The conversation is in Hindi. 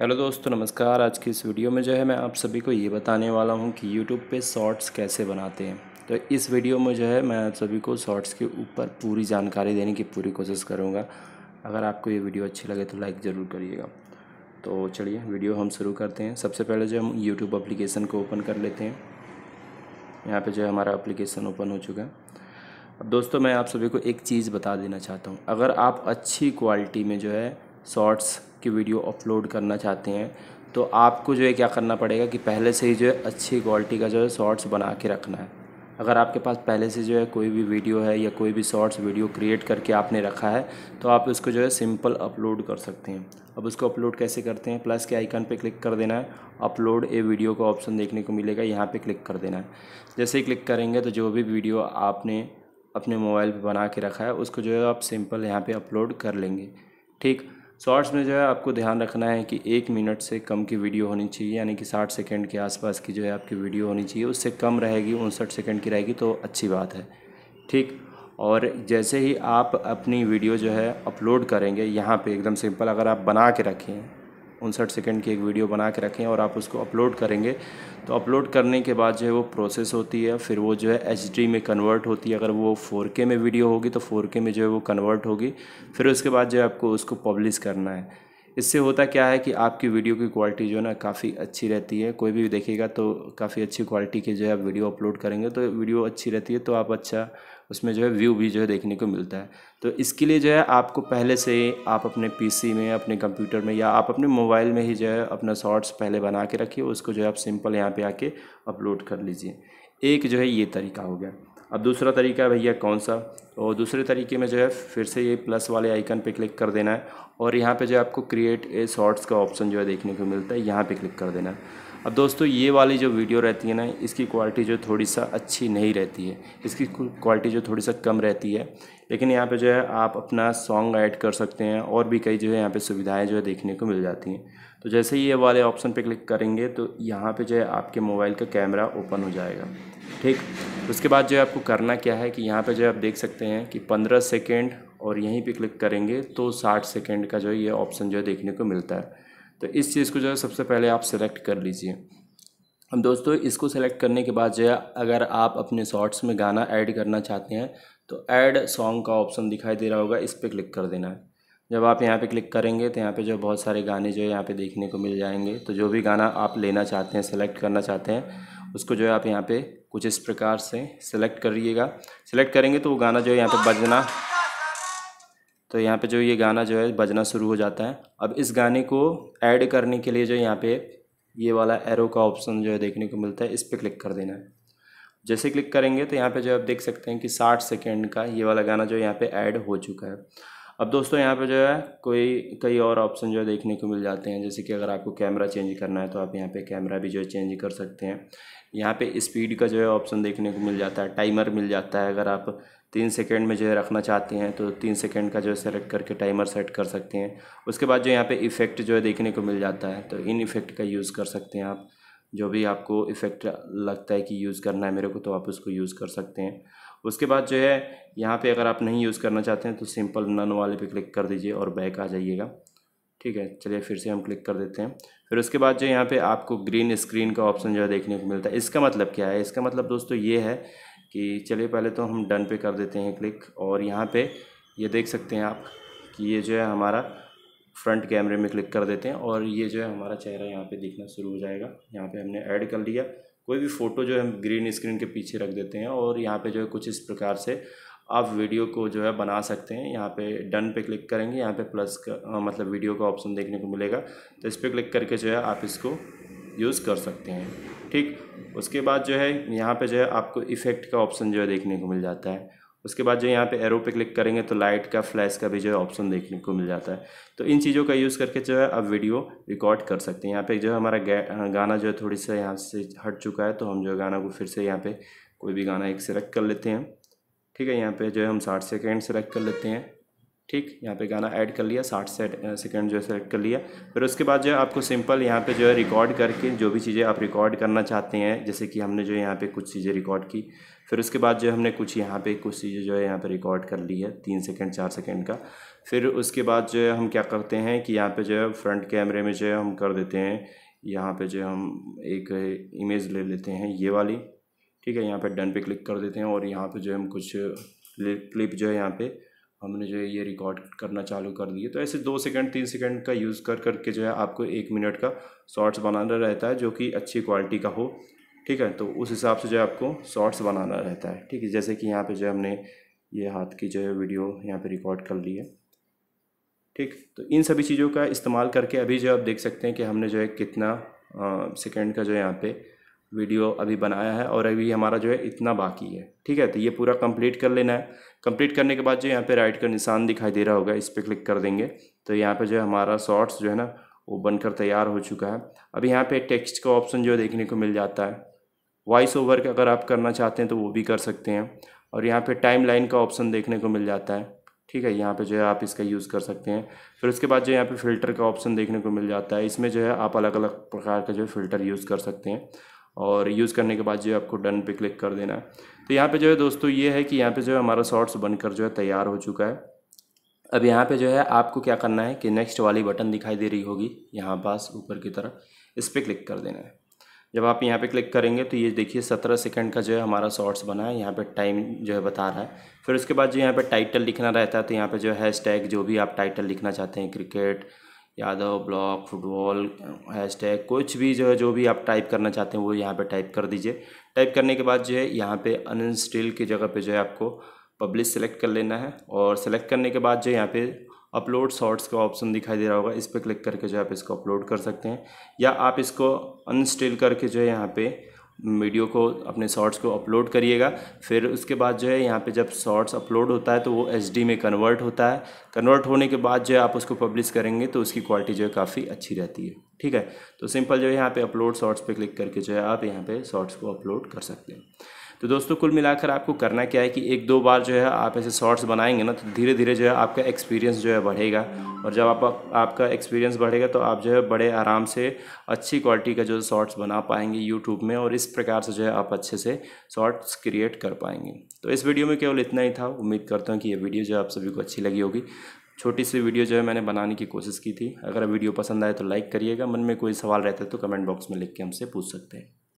हेलो दोस्तों नमस्कार आज की इस वीडियो में जो है मैं आप सभी को ये बताने वाला हूँ कि यूट्यूब पे शॉर्ट्स कैसे बनाते हैं तो इस वीडियो में जो है मैं आप सभी को शॉर्ट्स के ऊपर पूरी जानकारी देने की पूरी कोशिश करूँगा अगर आपको ये वीडियो अच्छी लगे तो लाइक ज़रूर करिएगा तो चलिए वीडियो हम शुरू करते हैं सबसे पहले जो हम यूट्यूब अप्लीकेशन को ओपन कर लेते हैं यहाँ पर जो है हमारा अप्लीकेशन ओपन हो चुका है अब दोस्तों मैं आप सभी को एक चीज़ बता देना चाहता हूँ अगर आप अच्छी क्वालिटी में जो है शॉर्ट्स की वीडियो अपलोड करना चाहते हैं तो आपको जो है क्या करना पड़ेगा कि पहले से ही जो है अच्छी क्वालिटी का जो है शॉर्ट्स बना के रखना है अगर आपके पास पहले से जो है कोई भी वीडियो है या कोई भी शॉर्ट्स वीडियो क्रिएट करके आपने रखा है तो आप उसको जो है सिंपल अपलोड कर सकते हैं अब उसको अपलोड कैसे करते हैं प्लस के आइकन पे क्लिक कर देना है अपलोड ए वीडियो का ऑप्शन देखने को मिलेगा यहाँ पे क्लिक कर देना है जैसे ही क्लिक करेंगे तो जो भी वीडियो आपने अपने मोबाइल पर बना के रखा है उसको जो है आप सिंपल यहाँ पर अपलोड कर लेंगे ठीक शॉर्ट्स में जो है आपको ध्यान रखना है कि एक मिनट से कम की वीडियो होनी चाहिए यानी कि साठ सेकेंड के आसपास की जो है आपकी वीडियो होनी चाहिए उससे कम रहेगी उनसठ सेकेंड की रहेगी तो अच्छी बात है ठीक और जैसे ही आप अपनी वीडियो जो है अपलोड करेंगे यहाँ पे एकदम सिंपल अगर आप बना के रखें उनसठ सेकेंड की एक वीडियो बना के रखें और आप उसको अपलोड करेंगे तो अपलोड करने के बाद जो है वो प्रोसेस होती है फिर वो जो है एच में कन्वर्ट होती है अगर वो फोर में वीडियो होगी तो फोर में जो है वो कन्वर्ट होगी फिर उसके बाद जो है आपको उसको पब्लिश करना है इससे होता क्या है कि आपकी वीडियो की क्वालिटी जो है ना काफ़ी अच्छी रहती है कोई भी देखेगा तो काफ़ी अच्छी क्वालिटी की जो है आप वीडियो अपलोड करेंगे तो वीडियो अच्छी रहती है तो आप अच्छा उसमें जो है व्यू भी जो है देखने को मिलता है तो इसके लिए जो है आपको पहले से आप अपने पीसी में अपने कंप्यूटर में या आप अपने मोबाइल में ही जो है अपना शॉर्ट्स पहले बना के रखिए उसको जो है आप सिंपल यहाँ पे आके अपलोड कर लीजिए एक जो है ये तरीका हो गया अब दूसरा तरीका भैया कौन सा और दूसरे तरीके में जो है फिर से ये प्लस वाले आइकन पर क्लिक कर देना है और यहाँ पे जो है आपको क्रिएट ए शॉर्ट्स का ऑप्शन जो है देखने को मिलता है यहाँ पे क्लिक कर देना है अब दोस्तों ये वाली जो वीडियो रहती है ना इसकी क्वालिटी जो थोड़ी सा अच्छी नहीं रहती है इसकी क्वालिटी जो थोड़ी सा कम रहती है लेकिन यहाँ पे जो है आप अपना सॉन्ग ऐड कर सकते हैं और भी कई जो है यहाँ पे सुविधाएं जो है देखने को मिल जाती हैं तो जैसे ही ये वाले ऑप्शन पे क्लिक करेंगे तो यहाँ पे जो है आपके मोबाइल का कैमरा ओपन हो जाएगा ठीक उसके बाद जो है आपको करना क्या है कि यहाँ पे जो है आप देख सकते हैं कि पंद्रह सेकेंड और यहीं पर क्लिक करेंगे तो साठ सेकेंड का जो है ये ऑप्शन जो है देखने को मिलता है तो इस चीज़ को जो है सबसे पहले आप सेलेक्ट कर लीजिए अब दोस्तों इसको सेलेक्ट करने के बाद जो है अगर आप अपने शॉर्ट्स में गाना ऐड करना चाहते हैं तो ऐड सॉन्ग का ऑप्शन दिखाई दे रहा होगा इस पर क्लिक कर देना है जब आप यहाँ पे क्लिक करेंगे तो यहाँ पे जो बहुत सारे गाने जो है यहाँ पे देखने को मिल जाएंगे तो जो भी गाना आप लेना चाहते हैं सेलेक्ट करना चाहते हैं उसको जो है आप यहाँ पे कुछ इस प्रकार से सेलेक्ट करिएगा सेलेक्ट करेंगे तो वो गाना जो है यहाँ पे बजना तो यहाँ पे जो ये गाना जो है बजना शुरू हो जाता है अब इस गाने को ऐड करने के लिए जो यहाँ पे ये वाला एरो का ऑप्शन जो है देखने को मिलता है इस पर क्लिक कर देना है जैसे क्लिक करेंगे तो यहाँ पे जो आप देख सकते हैं कि 60 सेकेंड का ये वाला गाना जो यहाँ पे ऐड हो चुका है अब दोस्तों यहाँ पे जो है कोई कई और ऑप्शन जो है देखने को मिल जाते हैं जैसे कि अगर आपको कैमरा चेंज करना है तो आप यहाँ पे कैमरा भी जो है चेंज कर सकते हैं यहाँ पे स्पीड का जो है ऑप्शन देखने को मिल जाता है टाइमर मिल जाता है अगर आप तीन सेकेंड में जो है रखना चाहते हैं तो तीन सेकेंड का जो है सेलेक्ट करके टाइमर सेट कर सकते हैं उसके बाद जो यहाँ पे इफ़ेक्ट जो है देखने को मिल जाता है तो इन इफ़ेक्ट का यूज़ कर सकते हैं आप जो भी आपको इफ़ेक्ट लगता है कि यूज़ करना है मेरे को तो आप उसको यूज़ कर सकते हैं उसके बाद जो है यहाँ पे अगर आप नहीं यूज़ करना चाहते हैं तो सिंपल नन वाले पे क्लिक कर दीजिए और बैक आ जाइएगा ठीक है चलिए फिर से हम क्लिक कर देते हैं फिर उसके बाद जो यहाँ पे आपको ग्रीन स्क्रीन का ऑप्शन जो है देखने को मिलता है इसका मतलब क्या है इसका मतलब दोस्तों ये है कि चलिए पहले तो हम डन पे कर देते हैं क्लिक और यहाँ पर ये देख सकते हैं आप कि ये जो है हमारा फ्रंट कैमरे में क्लिक कर देते हैं और ये जो है हमारा चेहरा यहाँ पर दिखना शुरू हो जाएगा यहाँ पर हमने ऐड कर लिया कोई भी फ़ोटो जो है हम ग्रीन स्क्रीन के पीछे रख देते हैं और यहाँ पे जो है कुछ इस प्रकार से आप वीडियो को जो है बना सकते हैं यहाँ पे डन पे क्लिक करेंगे यहाँ पे प्लस का आ, मतलब वीडियो का ऑप्शन देखने को मिलेगा तो इस पर क्लिक करके जो है आप इसको यूज़ कर सकते हैं ठीक उसके बाद जो है यहाँ पर जो है आपको इफ़ेक्ट का ऑप्शन जो है देखने को मिल जाता है उसके बाद जो यहाँ पे एरो पे क्लिक करेंगे तो लाइट का फ्लैश का भी जो है ऑप्शन देखने को मिल जाता है तो इन चीज़ों का यूज़ करके जो है आप वीडियो रिकॉर्ड कर सकते हैं यहाँ पे जो है हमारा गाना जो है थोड़ी सा यहाँ से हट चुका है तो हम जो है गाना को फिर से यहाँ पे कोई भी गाना एक सेलेक्ट कर लेते हैं ठीक है यहाँ पे जो है हम साठ सेकेंड सेलेक्ट कर लेते हैं ठीक यहाँ पे गाना ऐड कर लिया साठ सेकेंड जो है सेलेक्ट कर लिया फिर उसके बाद जो है आपको सिंपल यहाँ पे जो है रिकॉर्ड करके जो भी चीज़ें आप रिकॉर्ड करना चाहते हैं जैसे कि हमने जो है यहाँ पे कुछ चीज़ें रिकॉर्ड की फिर उसके बाद जो हमने कुछ यहाँ पे कुछ चीज़ें जो है यहाँ पे रिकॉर्ड कर ली है तीन सेकेंड चार सेकेंड का फिर उसके बाद जो है हम क्या करते हैं कि यहाँ पर जो है फ्रंट कैमरे में जो है हम कर देते हैं यहाँ पर जो हम एक इमेज ले लेते हैं ये वाली ठीक है यहाँ पर डन पे क्लिक कर देते हैं और यहाँ पर जो हम कुछ क्लिप जो है यहाँ पर हमने जो है ये रिकॉर्ड करना चालू कर दिए तो ऐसे दो सेकंड तीन सेकंड का यूज़ कर करके जो है आपको एक मिनट का शॉर्ट्स बनाना रहता है जो कि अच्छी क्वालिटी का हो ठीक है तो उस हिसाब से जो है आपको शॉर्ट्स बनाना रहता है ठीक है जैसे कि यहाँ पे जो है हमने ये हाथ की जो है वीडियो यहाँ पे रिकॉर्ड कर ली है ठीक तो इन सभी चीज़ों का इस्तेमाल करके अभी जो आप देख सकते हैं कि हमने जो है कितना सेकेंड का जो है यहाँ पर वीडियो अभी बनाया है और अभी हमारा जो है इतना बाकी है ठीक है तो ये पूरा कंप्लीट कर लेना है कंप्लीट करने के बाद जो यहाँ पे राइट का निशान दिखाई दे रहा होगा इस पर क्लिक कर देंगे तो यहाँ पे जो है हमारा शॉर्ट्स जो है ना वो बनकर तैयार हो चुका है अभी यहाँ पे टेक्स्ट का ऑप्शन जो है देखने को मिल जाता है वॉइस ओवर का अगर आप करना चाहते हैं तो वो भी कर सकते हैं और यहाँ पर टाइम लाइन का ऑप्शन देखने को मिल जाता है ठीक है यहाँ पे जो है आप इसका यूज़ कर सकते हैं फिर उसके बाद जो यहाँ पे फ़िल्टर का ऑप्शन देखने को मिल जाता है इसमें जो है आप अलग अलग प्रकार का जो है फ़िल्टर यूज़ कर सकते हैं और यूज़ करने के बाद जो है आपको डन पे क्लिक कर देना है तो यहाँ पे जो है दोस्तों ये है कि यहाँ पे जो है हमारा शॉर्ट्स बनकर जो है तैयार हो चुका है अब यहाँ पे जो है आपको क्या करना है कि नेक्स्ट वाली बटन दिखाई दे रही होगी यहाँ पास ऊपर की तरफ इस पर क्लिक कर देना है जब आप यहाँ पे क्लिक करेंगे तो ये देखिए सत्रह सेकंड का जो है हमारा शॉर्ट्स बना है यहाँ पे टाइम जो है बता रहा है फिर उसके बाद जो यहाँ पे टाइटल लिखना रहता है तो यहाँ पे जो हैश टैग जो भी आप टाइटल लिखना चाहते हैं cricket Yadav block football hashtag कुछ भी जो है जो भी आप टाइप करना चाहते हैं वो यहाँ पे टाइप कर दीजिए टाइप करने के बाद जो है यहाँ पे अनस्टिल की जगह पे जो है आपको पब्लिश सेलेक्ट कर लेना है और सेलेक्ट करने के बाद जो यहाँ पे अपलोड शॉर्ट्स का ऑप्शन दिखाई दे रहा होगा इस पर क्लिक करके जो है आप इसको अपलोड कर सकते हैं या आप इसको अनस्टिल करके जो है यहाँ पर वीडियो को अपने शॉर्ट्स को अपलोड करिएगा फिर उसके बाद जो है यहाँ पे जब शॉर्ट्स अपलोड होता है तो वो एच में कन्वर्ट होता है कन्वर्ट होने के बाद जो है आप उसको पब्लिश करेंगे तो उसकी क्वालिटी जो है काफ़ी अच्छी रहती है ठीक है तो सिंपल जो है यहाँ पे अपलोड शॉर्ट्स पे क्लिक करके जो है आप यहाँ पे शॉर्ट्स को अपलोड कर सकते हैं तो दोस्तों कुल मिलाकर आपको करना क्या है कि एक दो बार जो है आप ऐसे शॉर्ट्स बनाएंगे ना तो धीरे धीरे जो है आपका एक्सपीरियंस जो है बढ़ेगा और जब आप, आपका एक्सपीरियंस बढ़ेगा तो आप जो है बड़े आराम से अच्छी क्वालिटी का जो शॉर्ट्स बना पाएंगे यूट्यूब में और इस प्रकार से जो है आप अच्छे से शॉर्ट्स क्रिएट कर पाएंगे तो इस वीडियो में केवल इतना ही था उम्मीद करता हूँ कि ये वीडियो जो है आप सभी को अच्छी लगी होगी छोटी सी वीडियो जो है मैंने बनाने की कोशिश की थी अगर वीडियो पसंद आए तो लाइक करिएगा मन में कोई सवाल रहता है तो कमेंट बॉक्स में लिख के हमसे पूछ सकते हैं